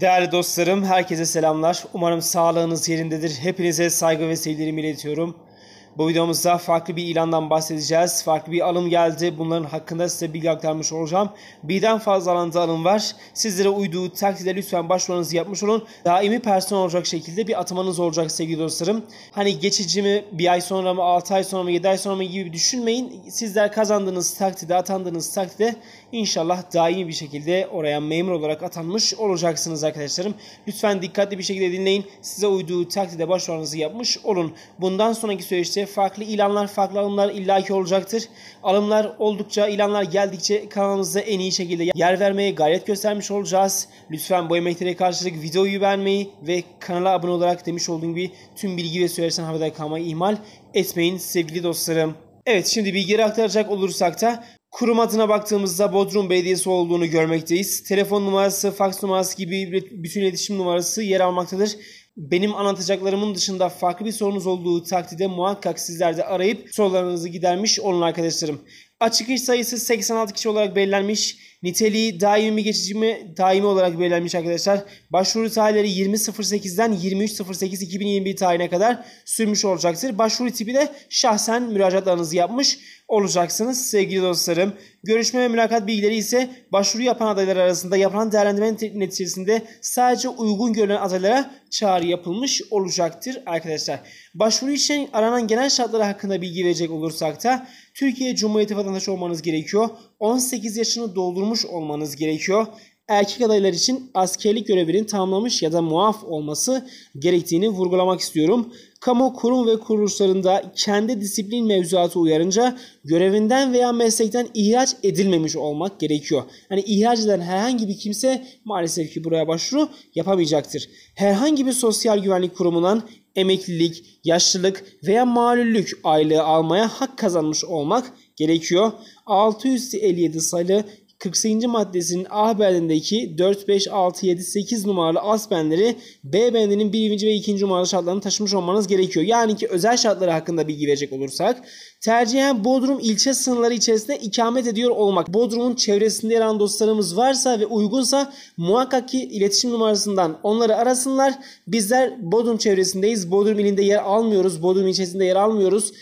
Değerli dostlarım, herkese selamlar. Umarım sağlığınız yerindedir. Hepinize saygı ve sevgilerimi iletiyorum. Bu videomuzda farklı bir ilandan bahsedeceğiz. Farklı bir alım geldi. Bunların hakkında size bilgi aktarmış olacağım. Birden fazla alanda alım var. Sizlere uyduğu takdirde lütfen başvurunuzu yapmış olun. Daimi personel olacak şekilde bir atamanız olacak sevgili dostlarım. Hani geçici mi, bir ay sonra mı, 6 ay sonra mı, 7 ay sonra mı gibi düşünmeyin. Sizler kazandığınız takdirde, atandığınız takdirde inşallah daimi bir şekilde oraya memur olarak atanmış olacaksınız arkadaşlarım. Lütfen dikkatli bir şekilde dinleyin. Size uyduğu takdirde başvurunuzu yapmış olun. Bundan sonraki süreçte geldikçe farklı ilanlar, farklı alımlar illaki olacaktır. Alımlar oldukça, ilanlar geldikçe kanalımızda en iyi şekilde yer vermeye gayret göstermiş olacağız. Lütfen bu emeklere karşılık videoyu beğenmeyi ve kanala abone olarak demiş olduğum gibi tüm bilgi ve süreçten haberdar kalmayı ihmal etmeyin sevgili dostlarım. Evet şimdi bilgileri aktaracak olursak da Kurum adına baktığımızda Bodrum Belediyesi olduğunu görmekteyiz. Telefon numarası, faks numarası gibi bütün iletişim numarası yer almaktadır. Benim anlatacaklarımın dışında farklı bir sorunuz olduğu takdirde muhakkak sizler de arayıp sorularınızı gidermiş olun arkadaşlarım. Açık iş sayısı 86 kişi olarak belirlenmiş. Niteliği daimi geçici mi? Daimi olarak belirlenmiş arkadaşlar. Başvuru tarihleri 20.08'den 23.08.2021 tarihine kadar sürmüş olacaktır. Başvuru tipi de şahsen müracaatlarınızı yapmış olacaksınız sevgili dostlarım. Görüşme ve mülakat bilgileri ise başvuru yapan adaylar arasında yapılan değerlendirmenin neticesinde sadece uygun görülen adaylara çağrı yapılmış olacaktır arkadaşlar. Başvuru için aranan genel şartları hakkında bilgi verecek olursak da Türkiye Cumhuriyeti vatandaşı vatandaş olmanız gerekiyor. 18 yaşını doldurmuş olmanız gerekiyor. Erkek adaylar için askerlik görevinin tamamlamış ya da muaf olması gerektiğini vurgulamak istiyorum kamu kurum ve kuruluşlarında kendi disiplin mevzuatı uyarınca görevinden veya meslekten ihraç edilmemiş olmak gerekiyor. Yani ihraç eden herhangi bir kimse maalesef ki buraya başvuru yapamayacaktır. Herhangi bir sosyal güvenlik kurumundan emeklilik, yaşlılık veya malüllük aylığı almaya hak kazanmış olmak gerekiyor. 657 sayılı 48. maddesinin A bendindeki 4, 5, 6, 7, 8 numaralı as benleri B bendinin 1. ve 2. numaralı şartlarını taşımış olmanız gerekiyor. Yani ki özel şartları hakkında bilgi verecek olursak tercihen Bodrum ilçe sınırları içerisinde ikamet ediyor olmak. Bodrum'un çevresinde yer alan dostlarımız varsa ve uygunsa muhakkak ki iletişim numarasından onları arasınlar. Bizler Bodrum çevresindeyiz. Bodrum ilinde yer almıyoruz. Bodrum ilçesinde yer almıyoruz.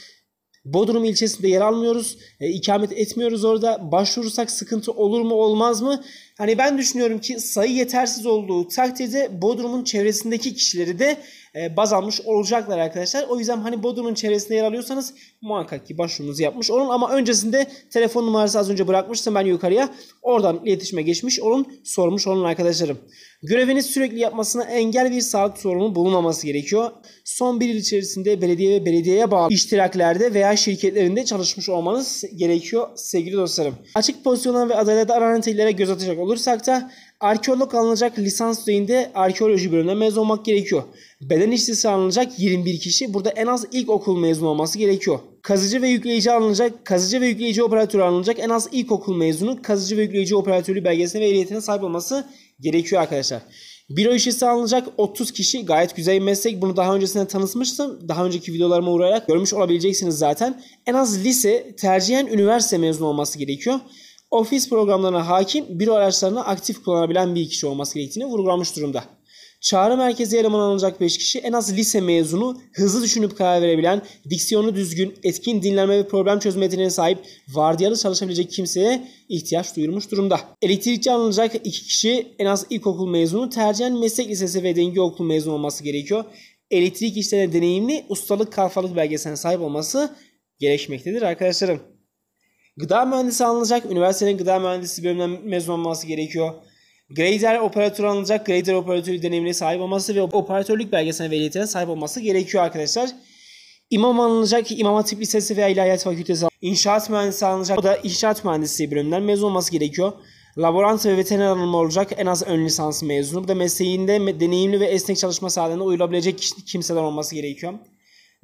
Bodrum ilçesinde yer almıyoruz. E, ikamet etmiyoruz orada. Başvurursak sıkıntı olur mu olmaz mı? Hani ben düşünüyorum ki sayı yetersiz olduğu takdirde Bodrum'un çevresindeki kişileri de e, baz almış olacaklar arkadaşlar. O yüzden hani Bodrum'un çevresinde yer alıyorsanız muhakkak ki başvurunuzu yapmış olun. Ama öncesinde telefon numarası az önce bırakmıştım ben yukarıya. Oradan iletişime geçmiş olun, sormuş olun arkadaşlarım. Göreviniz sürekli yapmasına engel bir sağlık sorunu bulunmaması gerekiyor. Son bir yıl içerisinde belediye ve belediyeye bağlı iştiraklerde veya şirketlerinde çalışmış olmanız gerekiyor sevgili dostlarım. Açık pozisyonlar ve adalete aranan göz atacak olun olursak da arkeolog alınacak lisans düzeyinde arkeoloji bölümüne mezun olmak gerekiyor. Beden işçisi alınacak 21 kişi. Burada en az ilk okul mezun olması gerekiyor. Kazıcı ve yükleyici alınacak, kazıcı ve yükleyici operatörü alınacak en az ilk okul mezunu kazıcı ve yükleyici operatörlüğü belgesine ve ehliyetine sahip olması gerekiyor arkadaşlar. Büro işçisi alınacak 30 kişi gayet güzel bir meslek. Bunu daha öncesinde tanıtmıştım. Daha önceki videolarıma uğrayarak görmüş olabileceksiniz zaten. En az lise tercihen üniversite mezunu olması gerekiyor ofis programlarına hakim, büro araçlarını aktif kullanabilen bir kişi olması gerektiğini vurgulamış durumda. Çağrı merkezi eleman alınacak 5 kişi en az lise mezunu, hızlı düşünüp karar verebilen, diksiyonu düzgün, etkin dinlenme ve problem çözme yeteneğine sahip, vardiyalı çalışabilecek kimseye ihtiyaç duyulmuş durumda. Elektrikçi alınacak 2 kişi en az ilkokul mezunu, tercihen meslek lisesi ve denge okul mezunu olması gerekiyor. Elektrik işlerine deneyimli, ustalık kalfalık belgesine sahip olması gerekmektedir arkadaşlarım. Gıda mühendisi alınacak. Üniversitenin gıda mühendisi bölümünden mezun olması gerekiyor. Grader operatör alınacak. Grader operatörlük deneyimine sahip olması ve operatörlük belgesine ve ehliyetine sahip olması gerekiyor arkadaşlar. İmam alınacak. İmam Hatip Lisesi veya İlahiyat Fakültesi İnşaat mühendisi alınacak. O da inşaat mühendisi bölümünden mezun olması gerekiyor. Laborant ve veteriner alımı olacak. En az ön lisans mezunu. Bu da mesleğinde deneyimli ve esnek çalışma sahalarına uyulabilecek kimseler olması gerekiyor.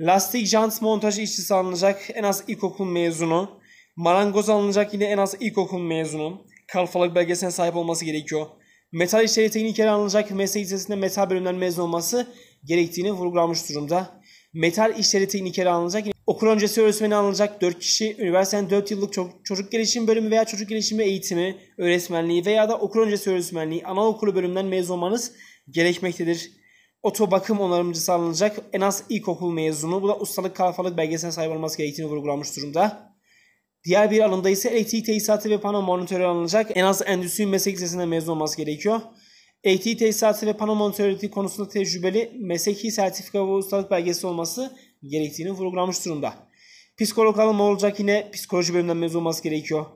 Lastik jant montaj işçisi alınacak. En az ilkokul mezunu. Marangoz alınacak yine en az ilkokul mezunu. Kalfalık belgesine sahip olması gerekiyor. Metal işleri teknik ele alınacak meslek lisesinde metal bölümden mezun olması gerektiğini vurgulamış durumda. Metal işleri teknik ele alınacak. Yine okul öncesi öğretmeni alınacak 4 kişi üniversitenin 4 yıllık çocuk gelişim bölümü veya çocuk gelişimi eğitimi, öğretmenliği veya da okul öncesi öğretmenliği anaokulu bölümünden mezun olmanız gerekmektedir. Oto bakım onarımcısı alınacak en az ilkokul mezunu. Bu da ustalık kalfalık belgesine sahip olması gerektiğini vurgulamış durumda. Diğer bir alanda ise elektrik tesisatı ve pano monitörü alınacak. En az endüstri meslek lisesinden mezun olması gerekiyor. Elektrik tesisatı ve pano monitörü konusunda tecrübeli mesleki sertifika ve ustalık belgesi olması gerektiğini vurgulanmış durumda. Psikolog alımı olacak yine psikoloji bölümünden mezun olması gerekiyor.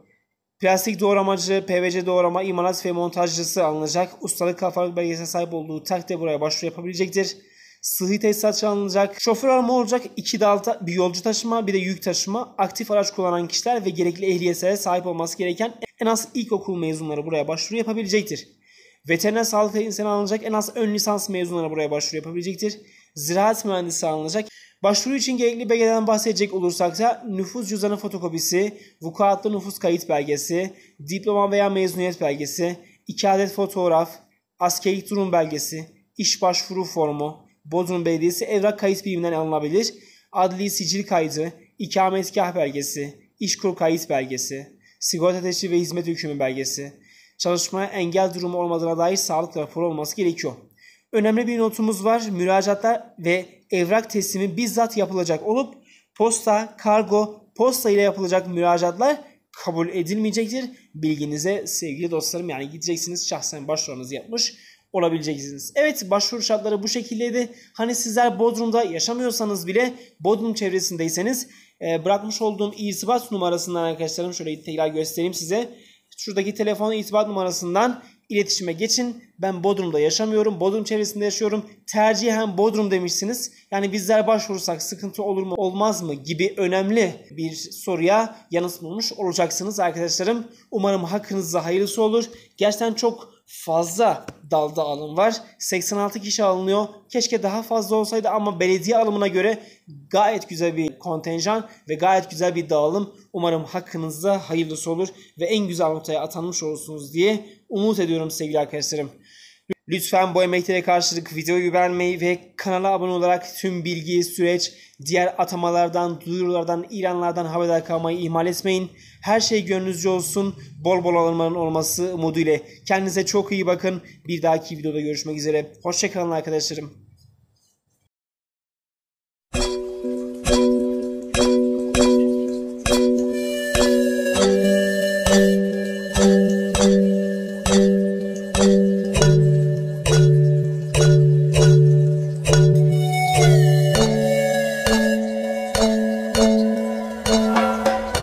Plastik doğramacı, PVC doğrama, imalat ve montajcısı alınacak. Ustalık kafalık belgesine sahip olduğu takdirde buraya başvuru yapabilecektir sıhhi tesisat alınacak, şoför arama olacak, iki dalta bir yolcu taşıma, bir de yük taşıma, aktif araç kullanan kişiler ve gerekli ehliyetlere sahip olması gereken en az ilkokul mezunları buraya başvuru yapabilecektir. Veteriner sağlık insanı alınacak en az ön lisans mezunları buraya başvuru yapabilecektir. Ziraat mühendisi alınacak. Başvuru için gerekli belgeden bahsedecek olursak da nüfus cüzdanı fotokopisi, vukuatlı nüfus kayıt belgesi, diploma veya mezuniyet belgesi, iki adet fotoğraf, askerlik durum belgesi, iş başvuru formu, Bodrum Belediyesi evrak kayıt biliminden alınabilir. Adli sicil kaydı, ikametgah belgesi, işkur kayıt belgesi, sigorta teşhiri ve hizmet hükmü belgesi, çalışmaya engel durumu olmadığına dair sağlık raporu olması gerekiyor. Önemli bir notumuz var. Müracaatlar ve evrak teslimi bizzat yapılacak olup posta, kargo, posta ile yapılacak müracaatlar kabul edilmeyecektir. Bilginize sevgili dostlarım yani gideceksiniz şahsen başvurunuzu yapmış olabileceksiniz. Evet başvuru şartları bu şekildeydi. Hani sizler Bodrum'da yaşamıyorsanız bile Bodrum çevresindeyseniz e, bırakmış olduğum irtibat numarasından arkadaşlarım şöyle tekrar göstereyim size. Şuradaki telefon irtibat numarasından iletişime geçin. Ben Bodrum'da yaşamıyorum. Bodrum çevresinde yaşıyorum. Tercihen Bodrum demişsiniz. Yani bizler başvurursak sıkıntı olur mu olmaz mı gibi önemli bir soruya yanıt bulmuş olacaksınız arkadaşlarım. Umarım hakkınızda hayırlısı olur. Gerçekten çok fazla dalda alım var. 86 kişi alınıyor. Keşke daha fazla olsaydı ama belediye alımına göre gayet güzel bir kontenjan ve gayet güzel bir dağılım. Umarım hakkınızda hayırlısı olur ve en güzel notaya atanmış olursunuz diye umut ediyorum sevgili arkadaşlarım. Lütfen bu emeklere karşılık videoyu beğenmeyi ve kanala abone olarak tüm bilgi, süreç, diğer atamalardan, duyurulardan, ilanlardan haberdar kalmayı ihmal etmeyin. Her şey gönlünüzce olsun. Bol bol alınmanın olması umuduyla. Kendinize çok iyi bakın. Bir dahaki videoda görüşmek üzere. Hoşçakalın arkadaşlarım.